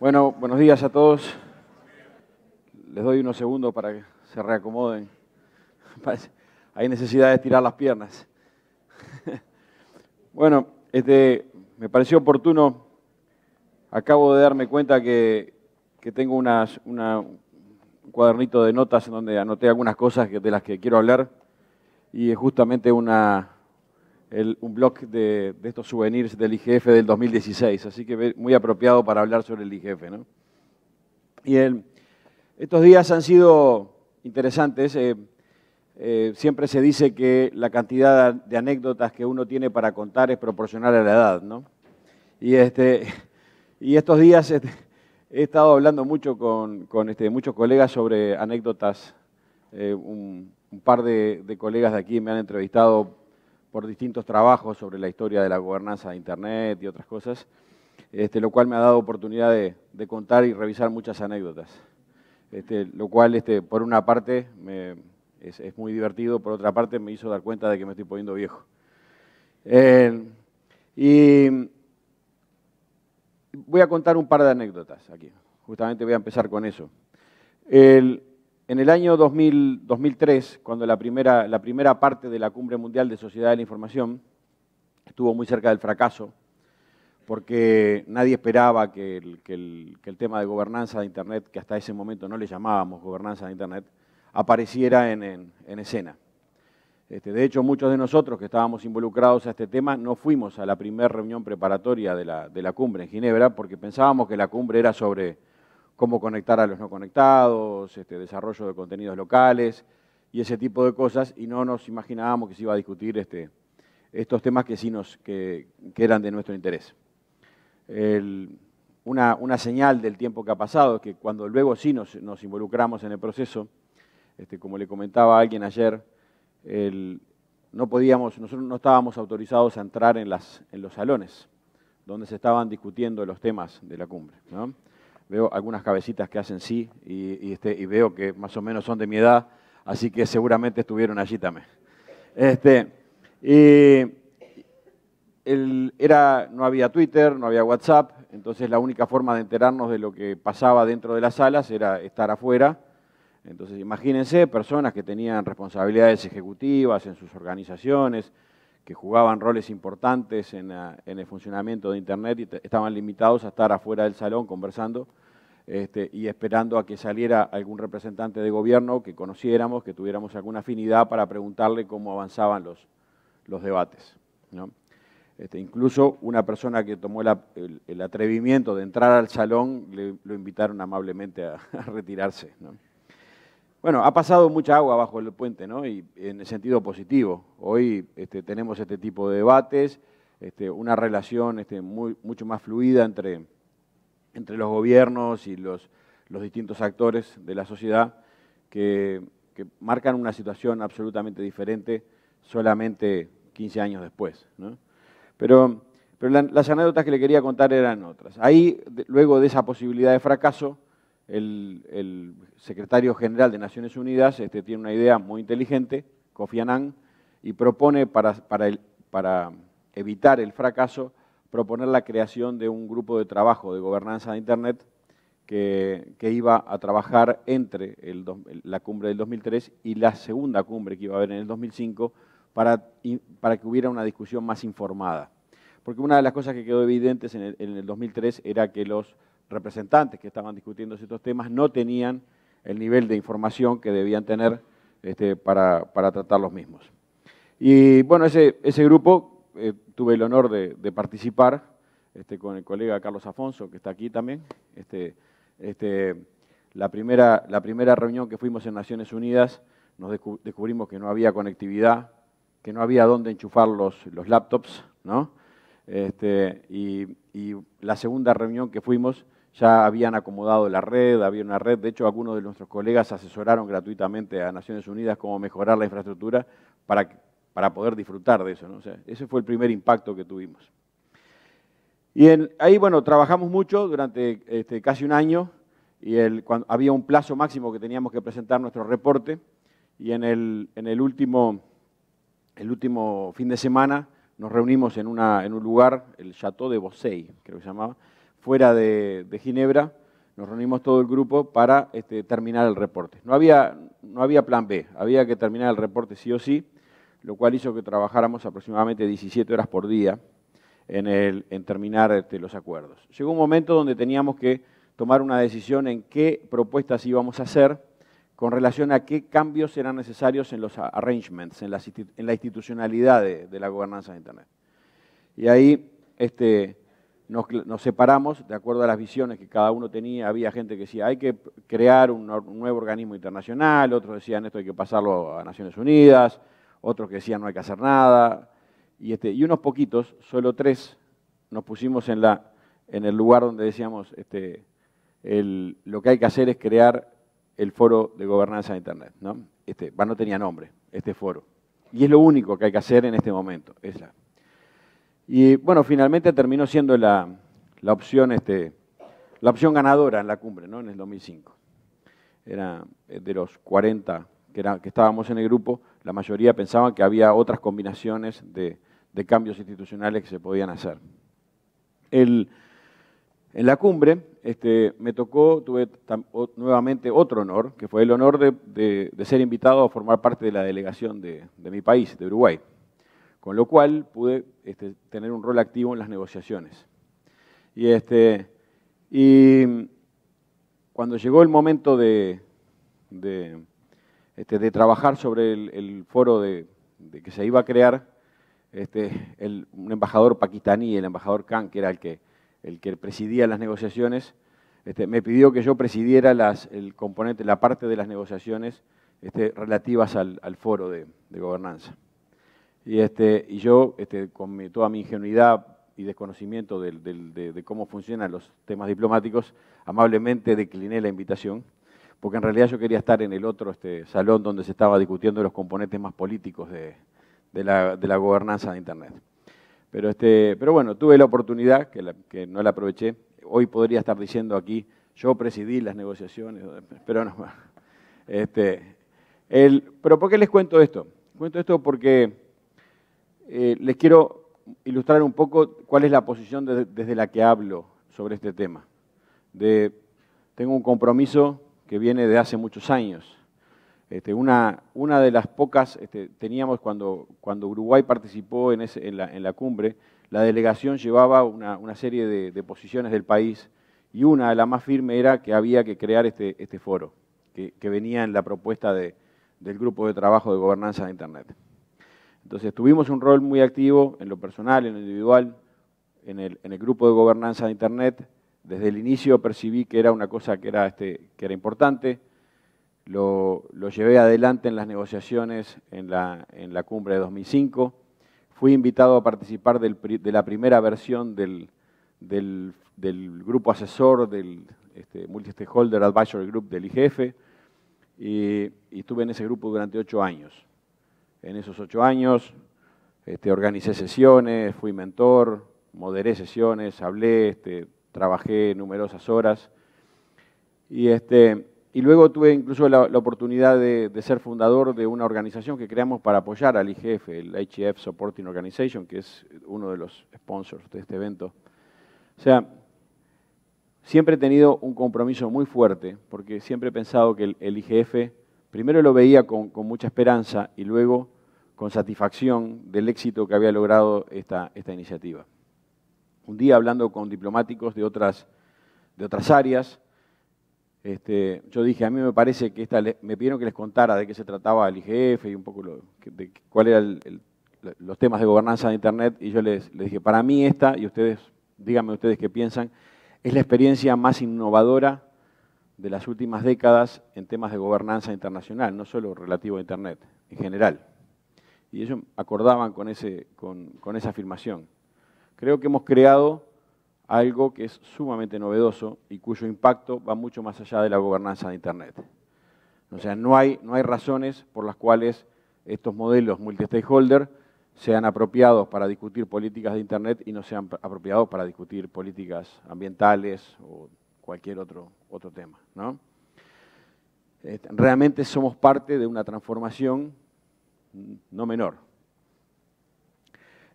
Bueno, buenos días a todos. Les doy unos segundos para que se reacomoden. Hay necesidad de estirar las piernas. Bueno, este, me pareció oportuno. Acabo de darme cuenta que, tengo unas, una, un cuadernito de notas en donde anoté algunas cosas de las que quiero hablar y es justamente una, un blog de, estos souvenirs del IGF del 2016, así que muy apropiado para hablar sobre el IGF. Y estos días han sido interesantes. Eh, eh, siempre se dice que la cantidad de anécdotas que uno tiene para contar es proporcional a la edad, ¿no? Y, este, estos días este, he estado hablando mucho con, este, muchos colegas sobre anécdotas. Eh, un, par de, colegas de aquí me han entrevistado por distintos trabajos sobre la historia de la gobernanza de Internet y otras cosas, este, lo cual me ha dado oportunidad de, contar y revisar muchas anécdotas. Este, lo cual, este, por una parte, es, muy divertido, por otra parte, me hizo dar cuenta de que me estoy poniendo viejo. Eh, y voy a contar un par de anécdotas aquí. Justamente voy a empezar con eso. El, en el año 2003, cuando la primera, parte de la Cumbre Mundial de Sociedad de la Información estuvo muy cerca del fracaso, porque nadie esperaba que el, tema de gobernanza de Internet, que hasta ese momento no le llamábamos gobernanza de Internet, apareciera en, escena. Este, de hecho, muchos de nosotros que estábamos involucrados a este tema no fuimos a la primera reunión preparatoria de de la cumbre en Ginebra porque pensábamos que la cumbre era sobre cómo conectar a los no conectados, este, desarrollo de contenidos locales y ese tipo de cosas, y no nos imaginábamos que se iba a discutir este, estos temas que sí nos, eran de nuestro interés. una, señal del tiempo que ha pasado es que cuando luego sí nos, involucramos en el proceso, este, como le comentaba alguien ayer, no podíamos, nosotros no estábamos autorizados a entrar en, en los salones donde se estaban discutiendo los temas de la cumbre veo algunas cabecitas que hacen sí y, este, y, veo que más o menos son de mi edad, así que seguramente estuvieron allí también. Este, era, no había Twitter, no había WhatsApp, entonces la única forma de enterarnos de lo que pasaba dentro de las salas era estar afuera. Entonces imagínense personas que tenían responsabilidades ejecutivas en sus organizaciones, que jugaban roles importantes en, el funcionamiento de Internet y estaban limitados a estar afuera del salón conversando este, y esperando a que saliera algún representante de gobierno que conociéramos, que tuviéramos alguna afinidad para preguntarle cómo avanzaban los, debates. Este, incluso una persona que tomó el, atrevimiento de entrar al salón lo invitaron amablemente a, a retirarse. ¿no? Bueno, ha pasado mucha agua bajo el puente, ¿no? Y en el sentido positivo. Hoy este, tenemos este tipo de debates, este, una relación este, mucho más fluida entre, los gobiernos y los, distintos actores de la sociedad que, marcan una situación absolutamente diferente solamente 15 años después. Pero, las anécdotas que le quería contar eran otras. Ahí, luego de esa posibilidad de fracaso, el, secretario general de Naciones Unidas este, tiene una idea muy inteligente, Kofi Annan, y propone para, evitar el fracaso, proponer la creación de un grupo de trabajo de gobernanza de Internet que, iba a trabajar entre la cumbre del 2003 y la segunda cumbre que iba a haber en el 2005 para, que hubiera una discusión más informada. Porque una de las cosas que quedó evidentes en el 2003 era que los representantes que estaban discutiendo estos temas no tenían el nivel de información que debían tener este, para, tratar los mismos. Y bueno, ese, grupo eh, tuve el honor de, participar este, con el colega Carlos Afonso, que está aquí también. Este, la, primera, la primera reunión que fuimos en Naciones Unidas nos descubrimos que no había conectividad, que no había dónde enchufar los, laptops, ¿no? y la segunda reunión que fuimos ya habían acomodado la red, había una red, de hecho algunos de nuestros colegas asesoraron gratuitamente a Naciones Unidas cómo mejorar la infraestructura para, poder disfrutar de eso. ese fue el primer impacto que tuvimos. Y ahí, bueno, trabajamos mucho durante este, casi un año y cuando, había un plazo máximo que teníamos que presentar nuestro reporte y en el, el, último, fin de semana nos reunimos en, en un lugar, el Chateau de Bossey, creo que se llamaba, fuera de, Ginebra, nos reunimos todo el grupo para este, terminar el reporte. No había, no había plan B, había que terminar el reporte sí o sí, lo cual hizo que trabajáramos aproximadamente 17 horas por día en, terminar este, los acuerdos. Llegó un momento donde teníamos que tomar una decisión en qué propuestas íbamos a hacer con relación a qué cambios eran necesarios en los arrangements, en la, institucionalidad de, la gobernanza de Internet. Y ahí este, nos, separamos de acuerdo a las visiones que cada uno tenía. Había gente que decía, hay que crear un, nuevo organismo internacional, otros decían, esto hay que pasarlo a Naciones Unidas, otros que decían, no hay que hacer nada. Y, este, y unos poquitos, solo tres, nos pusimos en, la, en el lugar donde decíamos, este, lo que hay que hacer es crear el foro de gobernanza de Internet. ¿no? Este, no tenía nombre, este foro. Y es lo único que hay que hacer en este momento. Es y bueno, finalmente terminó siendo la, opción, este, la opción ganadora en la cumbre, ¿no? En el 2005. Era eh, de los 40 que, que estábamos en el grupo, la mayoría pensaban que había otras combinaciones de, cambios institucionales que se podían hacer. en la cumbre este, me tocó, tuve nuevamente otro honor, que fue el honor de, ser invitado a formar parte de la delegación de mi país, de Uruguay con lo cual pude este, tener un rol activo en las negociaciones. Y, este, cuando llegó el momento de, este, trabajar sobre el, foro de, que se iba a crear, un embajador paquistaní, el embajador Khan, que era el que, el que presidía las negociaciones, me pidió que yo presidiera el componente, la parte de las negociaciones relativas al foro de gobernanza. Y, este, yo, este, con toda mi ingenuidad y desconocimiento de, cómo funcionan los temas diplomáticos, amablemente decliné la invitación, porque en realidad yo quería estar en el otro este, salón donde se estaba discutiendo los componentes más políticos de, la, gobernanza de Internet. Pero, este, pero bueno, tuve la oportunidad, que, no la aproveché, hoy podría estar diciendo aquí, yo presidí las negociaciones, pero no. Este, pero ¿por qué les cuento esto? Cuento esto porque eh, les quiero ilustrar un poco cuál es la posición desde la que hablo sobre este tema. tengo un compromiso que viene de hace muchos años. Este, una, de las pocas, este, teníamos cuando, Uruguay participó en, la, cumbre, la delegación llevaba una, serie de, posiciones del país y una, de las más firmes era que había que crear este, este foro, que, venía en la propuesta del Grupo de Trabajo de Gobernanza de Internet. Entonces tuvimos un rol muy activo en lo personal, en lo individual, en el, grupo de gobernanza de Internet. Desde el inicio percibí que era una cosa que era, este, que era importante. Lo, llevé adelante en las negociaciones en la, cumbre de 2005. Fui invitado a participar de la primera versión del, grupo asesor del este, Multi-Stakeholder Advisory Group del IGF y estuve en ese grupo durante ocho años en esos ocho años. Este, organicé sesiones, fui mentor, moderé sesiones, hablé, este, trabajé numerosas horas. Este, y, luego tuve incluso la, oportunidad de, ser fundador de una organización que creamos para apoyar al IGF, el HF Supporting Organization, que es uno de los sponsors de este evento. O sea, siempre he tenido un compromiso muy fuerte, porque siempre he pensado que el IGF primero lo veía con, mucha esperanza y luego con satisfacción del éxito que había logrado esta, iniciativa. Un día hablando con diplomáticos de otras, áreas, este, yo dije, a mí me parece que esta, me pidieron que les contara de qué se trataba el IGF y un poco de cuáles eran los temas de gobernanza de Internet, y yo les, les, dije, para mí esta, y ustedes, díganme ustedes qué piensan, es la experiencia más innovadora de las últimas décadas en temas de gobernanza internacional, no solo relativo a Internet, en general. Y ellos acordaban con, ese, con, esa afirmación. Creo que hemos creado algo que es sumamente novedoso y cuyo impacto va mucho más allá de la gobernanza de Internet. O sea, no hay, no hay razones por las cuales estos modelos multi-stakeholder sean apropiados para discutir políticas de Internet y no sean apropiados para discutir políticas ambientales o cualquier otro, otro tema. ¿no? Realmente somos parte de una transformación mm, no menor.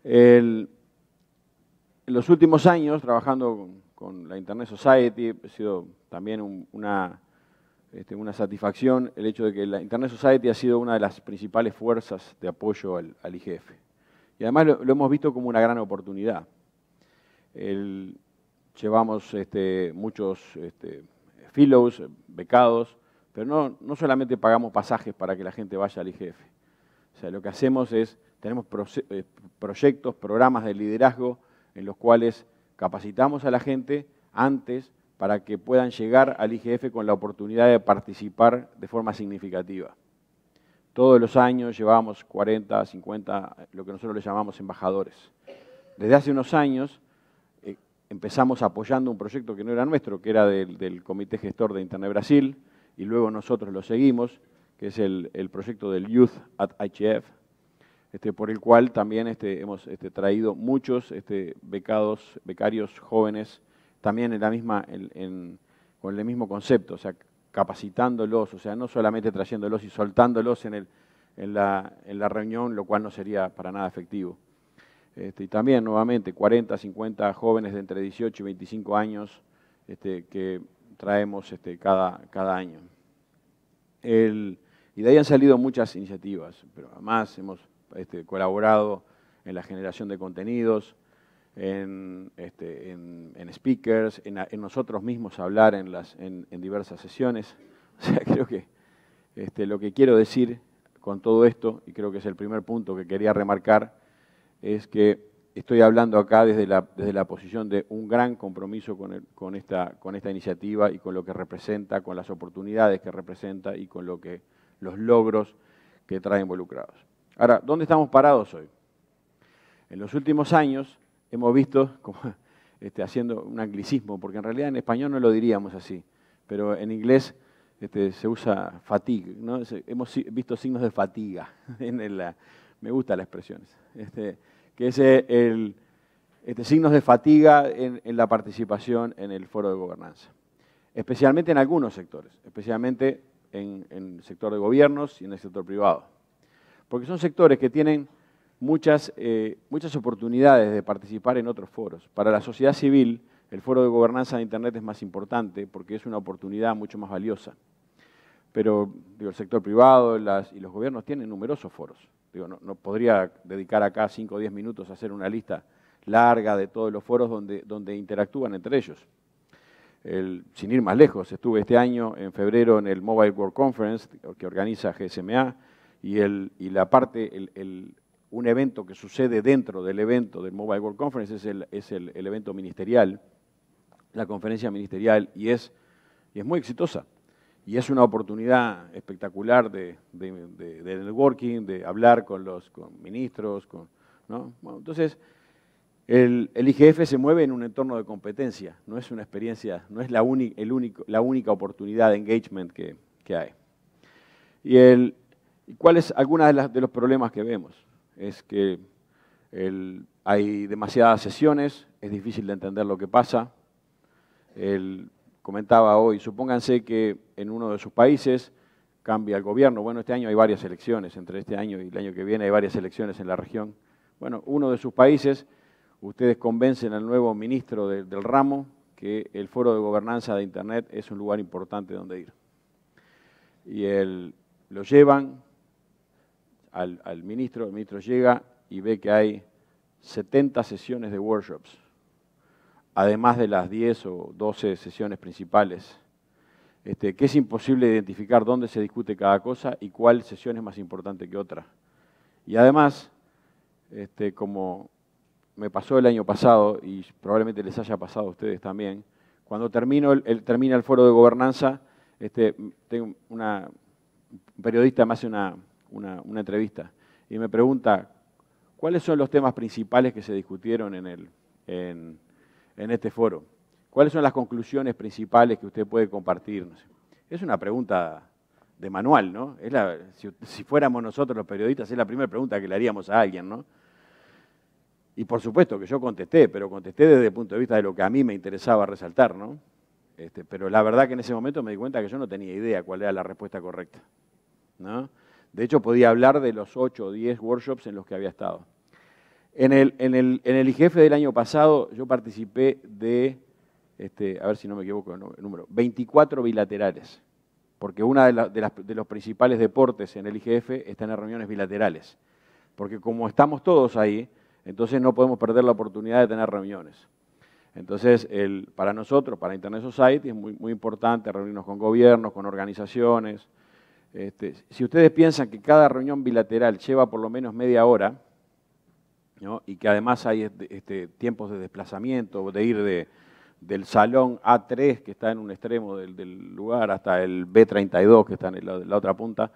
en los últimos años, trabajando con, la Internet Society, ha sido también una, este, una satisfacción el hecho de que la Internet Society ha sido una de las principales fuerzas de apoyo al, IGF. Y además lo, hemos visto como una gran oportunidad llevamos este, muchos este, fellows, becados, pero no, no solamente pagamos pasajes para que la gente vaya al IGF. O sea, lo que hacemos es, tenemos eh, proyectos, programas de liderazgo en los cuales capacitamos a la gente antes para que puedan llegar al IGF con la oportunidad de participar de forma significativa. Todos los años llevamos 40, 50, lo que nosotros le llamamos embajadores. Desde hace unos años empezamos apoyando un proyecto que no era nuestro, que era del, Comité Gestor de Internet Brasil, y luego nosotros lo seguimos, que es el, proyecto del Youth at IHF, este, por el cual también este, hemos este, traído muchos becados, becarios jóvenes, también en con el mismo concepto, o sea, capacitándolos, o sea, no solamente trayéndolos y soltándolos en la reunión, lo cual no sería para nada efectivo. Este, y también, nuevamente, 40, 50 jóvenes de entre 18 y 25 años este, que traemos este, cada, cada año. y de ahí han salido muchas iniciativas, pero además hemos colaborado en la generación de contenidos, en, en, speakers, en, nosotros mismos hablar en, las, en, diversas sesiones. O sea, creo que lo que quiero decir con todo esto, y creo que es el primer punto que quería remarcar, es que estoy hablando acá desde la, desde la posición de un gran compromiso con, con, esta, con esta iniciativa y con lo que representa, con las oportunidades que representa y con lo que, los logros que trae involucrados. Ahora, ¿dónde estamos parados hoy? En los últimos años hemos visto, este, haciendo un anglicismo, porque en realidad en español no lo diríamos así, pero en inglés este, se usa fatigue, hemos visto signos de fatiga. En me gustan las expresiones. Este, que es eh, el, signo este, signos de fatiga en, la participación en el foro de gobernanza, especialmente en algunos sectores, especialmente en, el sector de gobiernos y en el sector privado, porque son sectores que tienen muchas, eh, muchas oportunidades de participar en otros foros. Para la sociedad civil, el foro de gobernanza de Internet es más importante porque es una oportunidad mucho más valiosa. Pero digo, el sector privado y los gobiernos tienen numerosos foros no, podría dedicar acá 5 o 10 minutos a hacer una lista larga de todos los foros donde, interactúan entre ellos. sin ir más lejos, estuve este año en febrero en el Mobile World Conference que organiza GSMA y, la parte, un evento que sucede dentro del evento del Mobile World Conference es el, evento ministerial, la conferencia ministerial, y es muy exitosa y es una oportunidad espectacular de, networking, de hablar con los ministros. Con, entonces, el, IGF se mueve en un entorno de competencia, no es una experiencia, no es la, la única oportunidad de engagement que, hay. ¿Y, el, es algunos de, los problemas que vemos? Es que hay demasiadas sesiones, es difícil de entender lo que pasa, el, comentaba hoy, supónganse que en uno de sus países cambia el gobierno. Bueno, este año hay varias elecciones, entre este año y el año que viene hay varias elecciones en la región. Bueno, uno de sus países, ustedes convencen al nuevo ministro del ramo que el foro de gobernanza de Internet es un lugar importante donde ir. Y él lo llevan al, al ministro, el ministro llega y ve que hay 70 sesiones de workshops además de las 10 o 12 sesiones principales, este, que es imposible identificar dónde se discute cada cosa y cuál sesión es más importante que otra. Y además, este, como me pasó el año pasado, y probablemente les haya pasado a ustedes también, cuando termino el, termina el foro de gobernanza, este, tengo un periodista me hace una, una, entrevista y me pregunta, ¿cuáles son los temas principales que se discutieron en el en este foro. ¿Cuáles son las conclusiones principales que usted puede compartirnos? Es una pregunta de manual, ¿no? si, fuéramos nosotros los periodistas, es la primera pregunta que le haríamos a alguien, ¿no? Y por supuesto que yo contesté, pero contesté desde el punto de vista de lo que a mí me interesaba resaltar, ¿no? Este, pero la verdad que en ese momento me di cuenta que yo no tenía idea cuál era la respuesta correcta, ¿no? De hecho, podía hablar de los 8 o 10 workshops en los que había estado. En el, IGF del año pasado yo participé de, este, a ver si no me equivoco el número, 24 bilaterales, porque uno de, los principales deportes en el IGF es tener reuniones bilaterales, porque como estamos todos ahí, entonces no podemos perder la oportunidad de tener reuniones. Entonces, para nosotros, para Internet Society, es muy, importante reunirnos con gobiernos, con organizaciones. Este, si ustedes piensan que cada reunión bilateral lleva por lo menos media hora, y que además hay este, este, tiempos de desplazamiento, de ir del salón A3, que está en un extremo del, lugar, hasta el B32, que está en la, otra punta.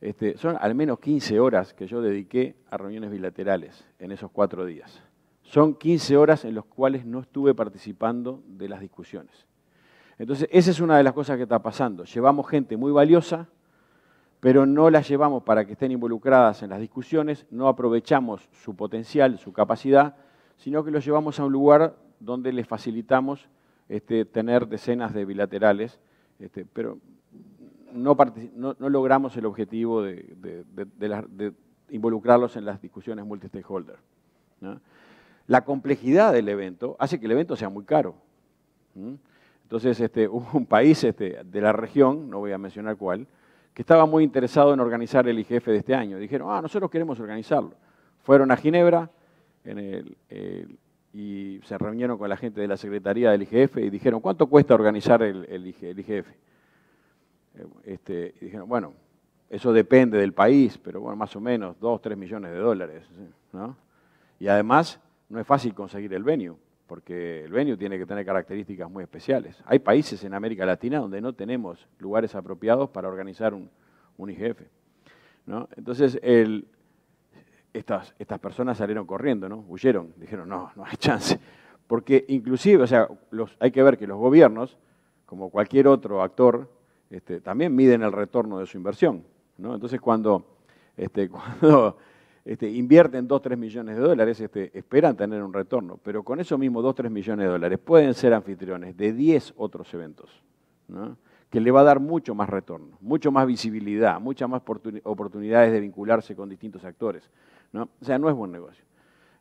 Este, son al menos 15 horas que yo dediqué a reuniones bilaterales en esos cuatro días. Son 15 horas en las cuales no estuve participando de las discusiones. Entonces, esa es una de las cosas que está pasando. Llevamos gente muy valiosa pero no las llevamos para que estén involucradas en las discusiones, no aprovechamos su potencial, su capacidad, sino que los llevamos a un lugar donde les facilitamos este, tener decenas de bilaterales, este, pero no, logramos el objetivo de, involucrarlos en las discusiones multistakeholder. La complejidad del evento hace que el evento sea muy caro. Entonces, este, un país de la región, no voy a mencionar cuál, que estaba muy interesado en organizar el IGF de este año. Dijeron, ah, nosotros queremos organizarlo. Fueron a Ginebra y se reunieron con la gente de la Secretaría del IGF y dijeron, ¿cuánto cuesta organizar el, IGF? Eh, este, y dijeron, bueno, eso depende del país, pero bueno, más o menos, 2, 3 millones de dólares. ¿no? Y además, no es fácil conseguir el venue porque el venue tiene que tener características muy especiales. Hay países en América Latina donde no tenemos lugares apropiados para organizar un, un IGF. ¿no? Entonces, estas, estas personas salieron corriendo, ¿no? huyeron, dijeron, no, no hay chance. Porque inclusive, o sea, hay que ver que los gobiernos, como cualquier otro actor, este, también miden el retorno de su inversión. ¿no? Entonces, cuando este, Este, invierten 2, 3 millones de dólares, este, esperan tener un retorno, pero con eso mismo 2, 3 millones de dólares pueden ser anfitriones de 10 otros eventos, que le va a dar mucho más retorno, mucho más visibilidad, muchas más oportunidades de vincularse con distintos actores. O sea, no es buen negocio.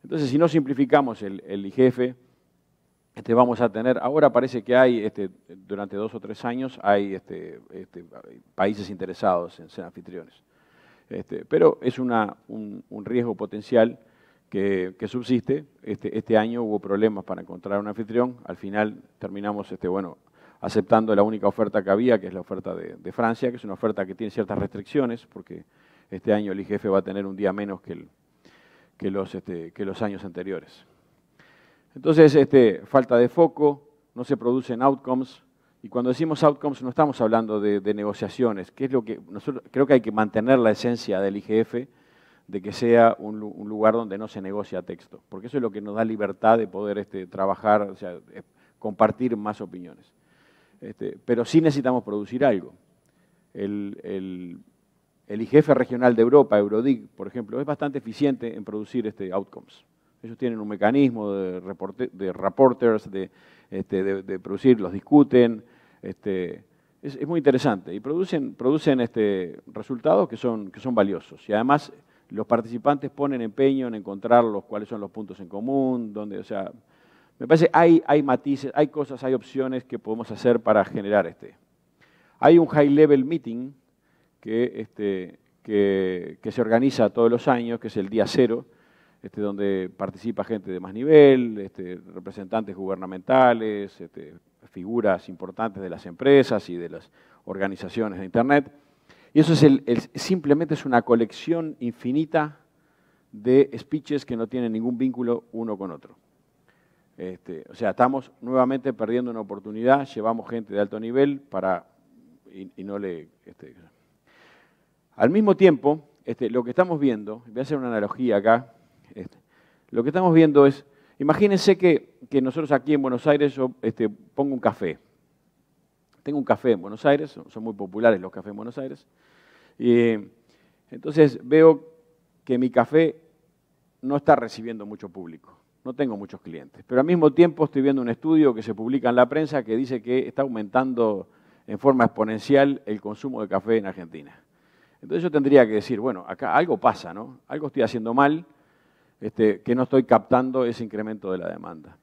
Entonces, si no simplificamos el, el este, vamos a tener, ahora parece que hay, este, durante dos o tres años, hay este, países interesados en ser anfitriones. Este, pero es un, riesgo potencial que, subsiste. Este, este, año hubo problemas para encontrar un anfitrión. Al final terminamos este, aceptando la única oferta que había, que es la oferta de, Francia, que es una oferta que tiene ciertas restricciones, porque este año el IGF va a tener un día menos que, los, años anteriores. Entonces, falta de foco, no se producen outcomes, y cuando decimos outcomes no estamos hablando de, negociaciones, que es lo que nosotros creo que hay que mantener la esencia del IGF de que sea un, lugar donde no se negocia texto, porque eso es lo que nos da libertad de poder este, trabajar, o sea, eh, compartir más opiniones. Este, pero sí necesitamos producir algo. El, IGF regional de Europa, Eurodig, por ejemplo, es bastante eficiente en producir este, outcomes. Ellos tienen un mecanismo de, de reporters, este, de, de, producir, los discuten, este, es, muy interesante y producen, producen este, resultados que son, que son valiosos. Y además los participantes ponen empeño en encontrar cuáles son los puntos en común, donde, o sea, me parece hay hay matices, hay cosas, hay opciones que podemos hacer para generar este. Hay un high level meeting que, este, que, se organiza todos los años, que es el día cero, este, donde participa gente de más nivel, este, representantes gubernamentales, este, figuras importantes de las empresas y de las organizaciones de Internet. Y eso es el, simplemente es una colección infinita de speeches que no tienen ningún vínculo uno con otro. Este, o sea, estamos nuevamente perdiendo una oportunidad, llevamos gente de alto nivel para... y, no le... Este, al mismo tiempo, este, lo que estamos viendo, voy a hacer una analogía acá, lo que estamos viendo es Imagínense que, nosotros aquí en Buenos Aires yo este, pongo un café. Tengo un café en Buenos Aires, son muy populares los cafés en Buenos Aires. Y, entonces veo que mi café no está recibiendo mucho público, no tengo muchos clientes. Pero al mismo tiempo estoy viendo un estudio que se publica en la prensa que dice que está aumentando en forma exponencial el consumo de café en Argentina. Entonces yo tendría que decir, bueno, acá algo pasa, ¿no? Algo estoy haciendo mal este, que no estoy captando ese incremento de la demanda.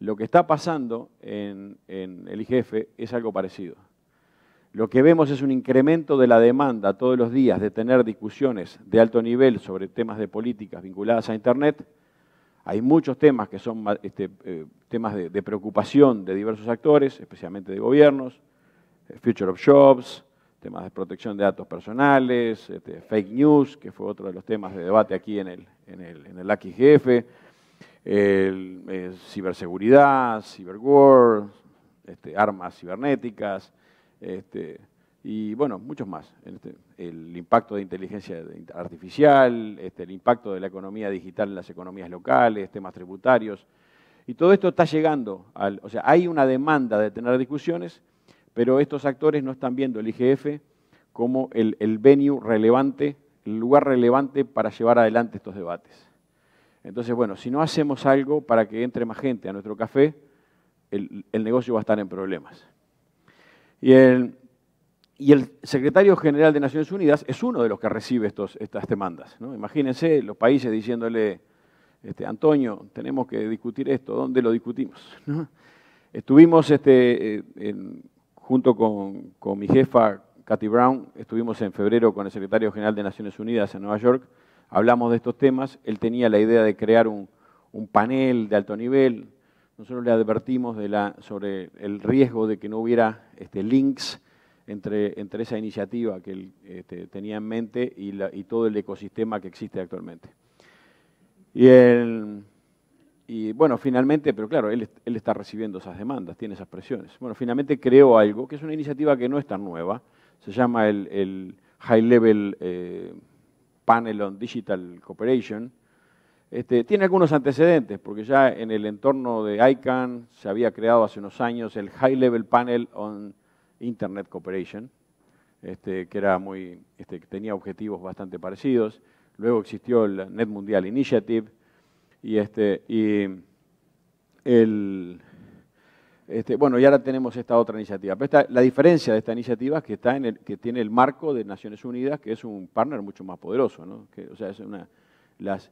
Lo que está pasando en, el IGF es algo parecido. Lo que vemos es un incremento de la demanda todos los días de tener discusiones de alto nivel sobre temas de políticas vinculadas a Internet. Hay muchos temas que son este, eh, temas de, preocupación de diversos actores, especialmente de gobiernos, eh, Future of Jobs, temas de protección de datos personales, este, fake news, que fue otro de los temas de debate aquí en el, en el, en el eh, ciberseguridad, ciberwar, este, armas cibernéticas, este, y bueno, muchos más. Este, el impacto de inteligencia artificial, el impacto de la economía digital en las economías locales, temas tributarios. Y todo esto está llegando, al, o sea, hay una demanda de tener discusiones, pero estos actores no están viendo el IGF como el, el venue relevante el lugar relevante para llevar adelante estos debates. Entonces, bueno, si no hacemos algo para que entre más gente a nuestro café, el, negocio va a estar en problemas. Y el, secretario general de Naciones Unidas es uno de los que recibe estas demandas. Imagínense los países diciéndole, este, Antonio, tenemos que discutir esto, ¿dónde lo discutimos? Estuvimos este, eh, junto con, con mi jefa Cathy Brown, estuvimos en febrero con el secretario general de Naciones Unidas en Nueva York, hablamos de estos temas, él tenía la idea de crear un, panel de alto nivel, nosotros le advertimos sobre el riesgo de que no hubiera este, links entre, esa iniciativa que él este, tenía en mente y, todo el ecosistema que existe actualmente. Y, bueno, finalmente, pero claro, él, está recibiendo esas demandas, tiene esas presiones. Bueno, finalmente creó algo que es una iniciativa que no es tan nueva, se llama el, High Level eh, Panel on Digital Cooperation, este, tiene algunos antecedentes, porque ya en el entorno de ICANN se había creado hace unos años el High Level Panel on Internet Cooperation, este, que era muy, este, tenía objetivos bastante parecidos. Luego existió el Net Mundial Initiative y, este, y el, este, bueno, y ahora tenemos esta otra iniciativa. la diferencia de esta iniciativa es que, está en que tiene el marco de Naciones Unidas, que es un partner mucho más poderoso. Que, o sea, las,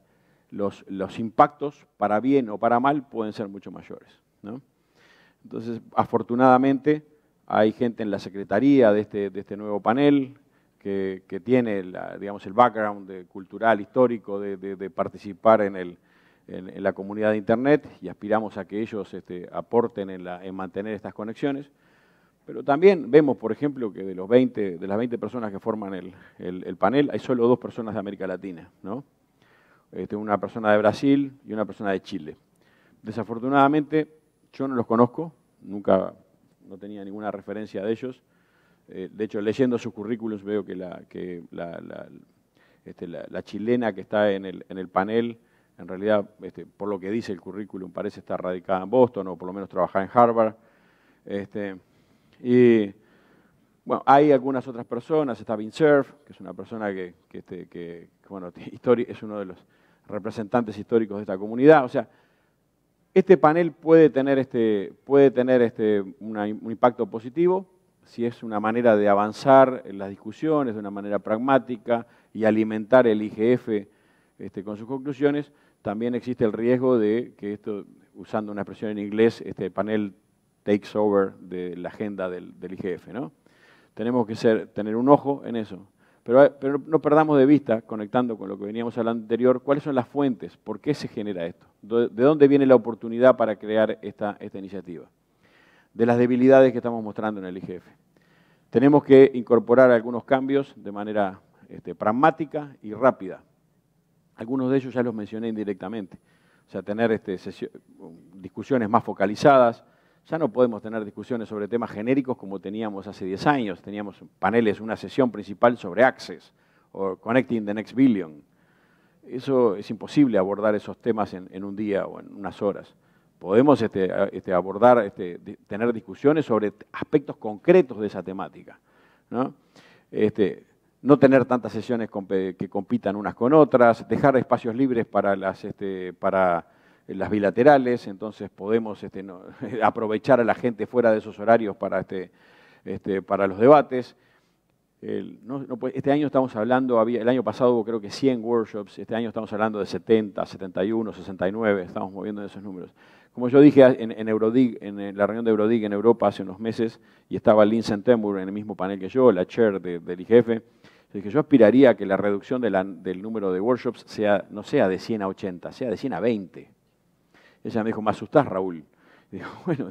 los, impactos, para bien o para mal, pueden ser mucho mayores. Entonces, afortunadamente, hay gente en la secretaría de este, de este nuevo panel que, que tiene digamos, el background cultural, histórico, de, de participar en el, en, la comunidad de Internet y aspiramos a que ellos este, aporten en, mantener estas conexiones. Pero también vemos, por ejemplo, que de, los 20, de las 20 personas que forman el, panel, hay solo dos personas de América Latina, ¿no? Este, una persona de Brasil y una persona de Chile. Desafortunadamente, yo no los conozco, nunca, no tenía ninguna referencia de ellos. Eh, de hecho, leyendo sus currículos veo que este, la, chilena que está en el, en el panel en realidad, este, por lo que dice el currículum, parece estar radicada en Boston o por lo menos trabajar en Harvard. Este, y bueno, hay algunas otras personas, está Surf, que es una persona que, este, es uno de los representantes históricos de esta comunidad. O sea, este panel puede tener, un impacto positivo si es una manera de avanzar en las discusiones de una manera pragmática y alimentar el IGF con sus conclusiones, también existe el riesgo de que esto, usando una expresión en inglés, este panel takes over de la agenda del, IGF. Tenemos que ser, tener un ojo en eso. Pero, pero, no perdamos de vista, conectando con lo que veníamos hablando anterior, cuáles son las fuentes, por qué se genera esto, de dónde viene la oportunidad para crear esta, iniciativa, de las debilidades que estamos mostrando en el IGF. Tenemos que incorporar algunos cambios de manera este, pragmática y rápida. Algunos de ellos ya los mencioné indirectamente. O sea, tener este, discusiones más focalizadas. Ya no podemos tener discusiones sobre temas genéricos como teníamos hace 10 años. Teníamos paneles, una sesión principal sobre Access o Connecting the Next Billion. Eso es imposible abordar esos temas en, un día o en unas horas. Podemos este, este, abordar, este, tener discusiones sobre aspectos concretos de esa temática. ¿no? Este, no tener tantas sesiones que compitan unas con otras, dejar espacios libres para las, este, para las bilaterales, entonces podemos este, aprovechar a la gente fuera de esos horarios para, este, este para los debates. este año estamos hablando, había, el año pasado hubo creo que 100 workshops, este año estamos hablando de 70, 71, 69, estamos moviendo esos números. Como yo dije en, Eurodig, en la reunión de Eurodig en Europa hace unos meses, y estaba Lynn Sentenburg en el mismo panel que yo, la chair del IGF, yo aspiraría a que la reducción del número de workshops sea, no sea de 100 a 80, sea de 100 a 20. Ella me dijo, me asustás, Raúl. Dijo, bueno,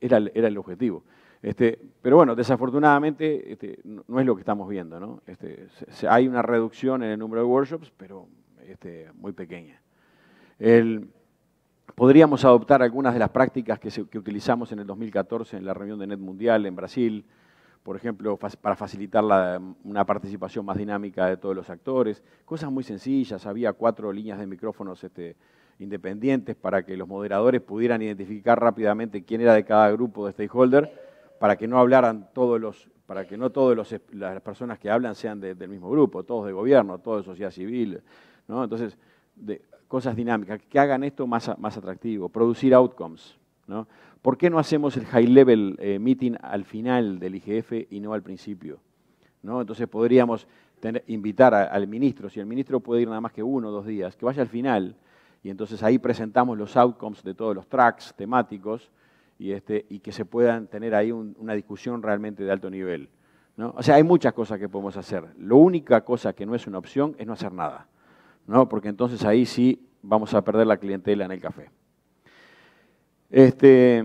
era, el objetivo. Este, pero bueno, desafortunadamente este, no, es lo que estamos viendo. ¿no? Este, hay una reducción en el número de workshops, pero este, muy pequeña. podríamos adoptar algunas de las prácticas que, que, utilizamos en el 2014 en la reunión de NET Mundial en Brasil, por ejemplo, para facilitar una participación más dinámica de todos los actores, cosas muy sencillas, había cuatro líneas de micrófonos este, independientes para que los moderadores pudieran identificar rápidamente quién era de cada grupo de stakeholder, para que no hablaran todos los, para que no todas las personas que hablan sean del mismo grupo, todos de gobierno, todos de sociedad civil, Entonces, cosas dinámicas, que hagan esto más, más atractivo, producir outcomes. ¿Por qué no hacemos el high level eh, meeting al final del IGF y no al principio? ¿no? Entonces podríamos invitar al ministro, si el ministro puede ir nada más que uno o dos días, que vaya al final y entonces ahí presentamos los outcomes de todos los tracks temáticos y, este, y que se puedan tener ahí una discusión realmente de alto nivel. ¿no? O sea, hay muchas cosas que podemos hacer. La única cosa que no es una opción es no hacer nada, ¿no? porque entonces ahí sí vamos a perder la clientela en el café. Este,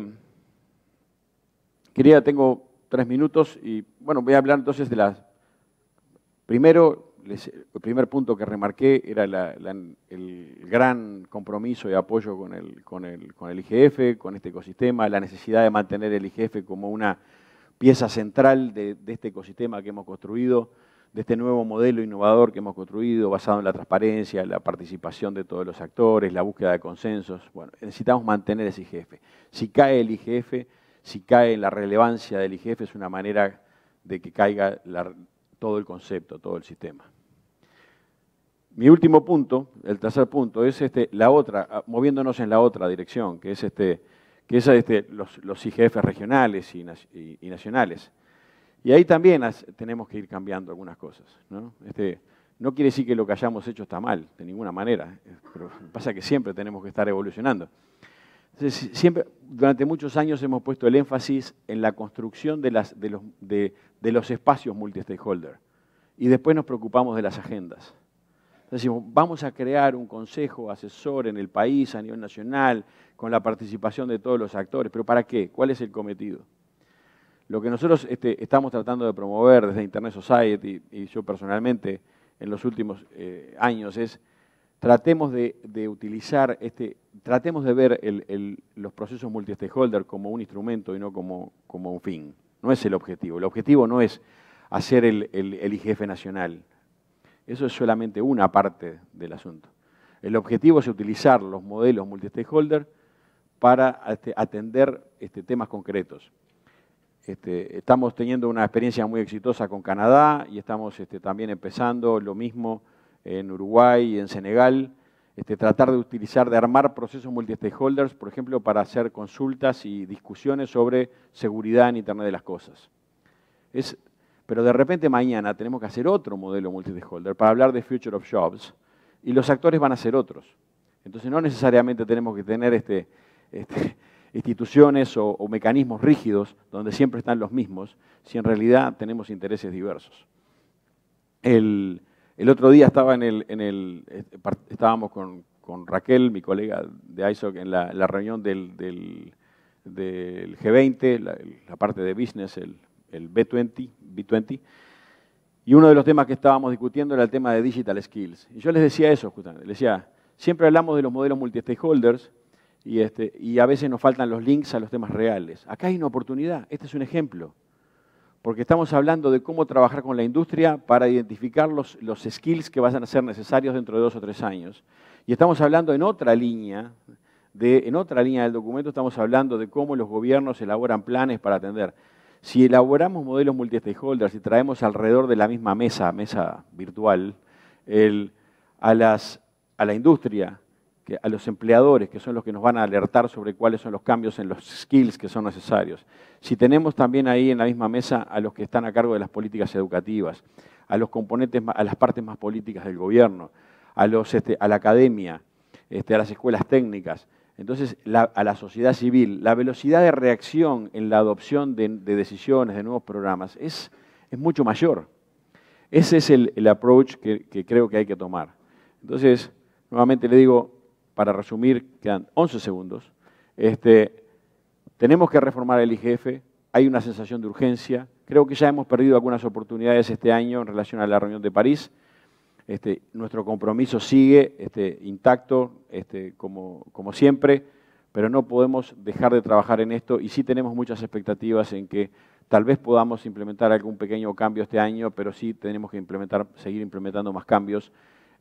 quería, tengo tres minutos y bueno, voy a hablar entonces de las... Primero, el primer punto que remarqué era el gran compromiso y apoyo con el, con, el, con el IGF, con este ecosistema, la necesidad de mantener el IGF como una pieza central de este ecosistema que hemos construido de este nuevo modelo innovador que hemos construido basado en la transparencia, la participación de todos los actores, la búsqueda de consensos. Bueno, necesitamos mantener ese IGF. Si cae el IGF, si cae la relevancia del IGF, es una manera de que caiga todo el concepto, todo el sistema. Mi último punto, el tercer punto, es este, la otra, ah, moviéndonos en la otra dirección, que es, este, que es este, los, IGF regionales y nacionales. Y ahí también tenemos que ir cambiando algunas cosas. Este, ¿no? quiere decir que lo que hayamos hecho está mal, de ninguna manera, eh, pero pasa que siempre tenemos que estar evolucionando. siempre, durante muchos años hemos puesto el énfasis en la construcción de, los, espacios multi-stakeholder y después nos preocupamos de las agendas. decimos, vamos a crear un consejo asesor en el país a nivel nacional con la participación de todos los actores, pero ¿para qué? ¿Cuál es el cometido? Lo que nosotros este, estamos tratando de promover desde Internet Society y yo personalmente en los últimos eh, años es tratemos de, utilizar este, tratemos de ver los procesos multi-stakeholder como un instrumento y no como, un fin. No es el objetivo. El objetivo no es hacer el, el IGF nacional. Eso es solamente una parte del asunto. El objetivo es utilizar los modelos multi-stakeholder para este, atender este, temas concretos. Este, estamos teniendo una experiencia muy exitosa con Canadá y estamos este, también empezando lo mismo en Uruguay y en Senegal. Este, tratar de utilizar, de armar procesos multi-stakeholders, por ejemplo, para hacer consultas y discusiones sobre seguridad en Internet de las Cosas. Es, pero de repente mañana tenemos que hacer otro modelo multi-stakeholder para hablar de Future of Jobs y los actores van a ser otros. Entonces no necesariamente tenemos que tener este, instituciones o, mecanismos rígidos donde siempre están los mismos, si en realidad tenemos intereses diversos. El, otro día estaba en el, en el eh, estábamos con, Raquel, mi colega de ISOC, en la, reunión del, G20, la, parte de business, el, B20, B20, y uno de los temas que estábamos discutiendo era el tema de digital skills. Y yo les decía eso justamente, les decía, siempre hablamos de los modelos multi-stakeholders, este, y, a veces nos faltan los links a los temas reales. Acá hay una oportunidad, este es un ejemplo, porque estamos hablando de cómo trabajar con la industria para identificar los, skills que van a ser necesarios dentro de dos o tres años. Y estamos hablando en otra línea, de, en otra línea del documento estamos hablando de cómo los gobiernos elaboran planes para atender. Si elaboramos modelos multi-stakeholders y traemos alrededor de la misma mesa, mesa virtual, a la industria, a los empleadores, que son los que nos van a alertar sobre cuáles son los cambios en los skills que son necesarios. Si tenemos también ahí en la misma mesa a los que están a cargo de las políticas educativas, a los componentes, a las partes más políticas del gobierno, a, los, este, a la academia, este, a las escuelas técnicas, entonces a la sociedad civil, la velocidad de reacción en la adopción de, decisiones, de nuevos programas, es, es mucho mayor. Ese es el, approach que creo que hay que tomar. Entonces, nuevamente le digo, para resumir, quedan 11 segundos, este, tenemos que reformar el IGF, hay una sensación de urgencia, creo que ya hemos perdido algunas oportunidades este año en relación a la reunión de París, este, nuestro compromiso sigue este, intacto, este, como, como, siempre, pero no podemos dejar de trabajar en esto y sí tenemos muchas expectativas en que tal vez podamos implementar algún pequeño cambio este año, pero sí tenemos que implementar, seguir implementando más cambios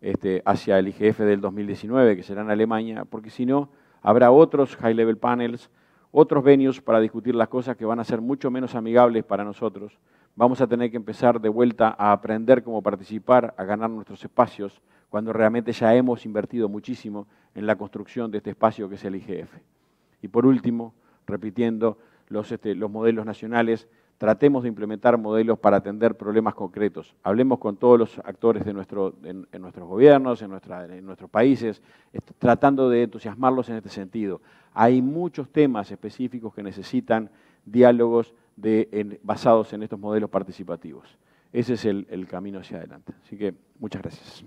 este, hacia el IGF del 2019, que será en Alemania, porque si no, habrá otros high-level panels, otros venues para discutir las cosas que van a ser mucho menos amigables para nosotros. Vamos a tener que empezar de vuelta a aprender cómo participar, a ganar nuestros espacios, cuando realmente ya hemos invertido muchísimo en la construcción de este espacio que es el IGF. Y por último, repitiendo los, este, los modelos nacionales, Tratemos de implementar modelos para atender problemas concretos. Hablemos con todos los actores de en, nuestros gobiernos, en, nuestros países, tratando de entusiasmarlos en este sentido. Hay muchos temas específicos que necesitan diálogos basados en estos modelos participativos. Ese es el camino hacia adelante. Así que muchas gracias.